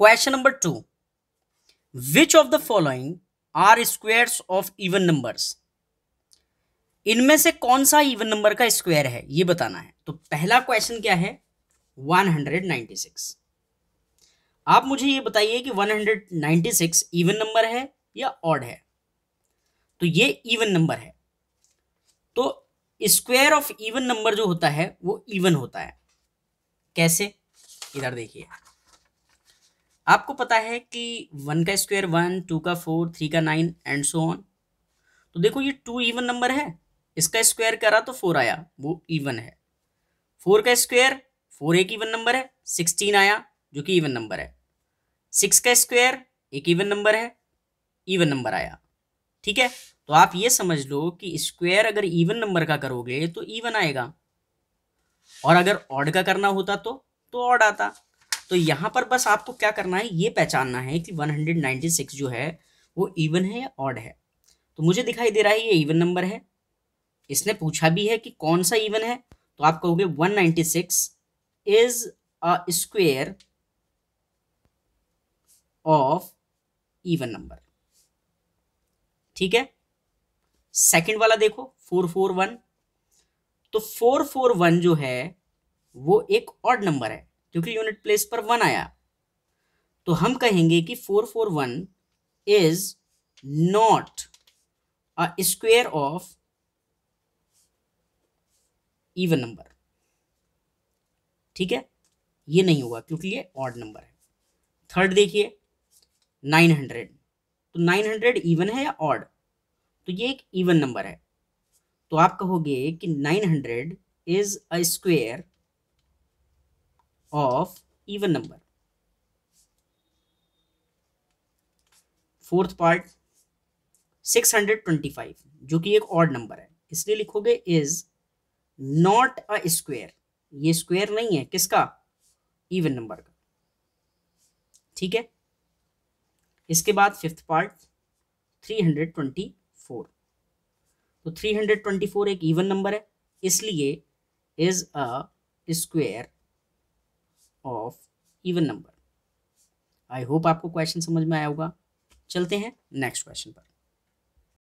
question number two which of the following are squares of even numbers इनमें से कौन सा इवन नंबर का स्क्वायर है ये बताना है तो पहला क्वेश्चन क्या है 196 आप मुझे ये बताइए कि 196 इवन नंबर है या ऑड है तो ये इवन नंबर है तो स्क्वायर ऑफ इवन नंबर जो होता है वो इवन होता है कैसे इधर देखिए आपको पता है कि वन का स्क्वायर वन टू का फोर थ्री का नाइन एंड सो ऑन तो देखो ये टू इवन नंबर है इसका स्क्वायर करा तो फोर आया वो इवन है फोर का स्क्वायर फोर एक इवन नंबर है सिक्सटीन आया जो कि इवन नंबर है सिक्स का स्क्वायर एक इवन नंबर है इवन नंबर आया ठीक है तो आप ये समझ लो कि स्क्वायर अगर इवन नंबर का करोगे तो इवन आएगा और अगर ऑड का करना होता तो तो ऑड आता तो यहाँ पर बस आपको क्या करना है ये पहचानना है कि 196 जो है वो इवन है या ऑड है तो मुझे दिखाई दे रहा है ये इवन नंबर है इसने पूछा भी है कि कौन सा इवन है तो आप कहोगे 196 is a square of even number ठीक है सेकंड वाला देखो फोर फोर वन तो फोर फोर वन जो है वो एक ऑड नंबर है क्योंकि यूनिट प्लेस पर वन आया तो हम कहेंगे कि four four one is not a square of even number ठीक है ये नहीं होगा क्योंकि ये ऑड नंबर है थर्ड देखिए नाइन हंड्रेड तो नाइन हंड्रेड इवन है या ऑड तो ये एक इवन नंबर है तो आप कहोगे कि nine hundred is a square of even number fourth part 625 जो कि एक ऑड नंबर है इसलिए लिखोगे इज नॉट अ स्क्वेयर ये स्क्वेयर नहीं है किसका इवन नंबर का ठीक है इसके बाद फिफ्थ पार्ट 324 तो 324 एक इवन नंबर है इसलिए is a square of even number I hope आपको क्वेश्चन समझ में आया होगा चलते हैं नेक्स्ट क्वेश्चन पर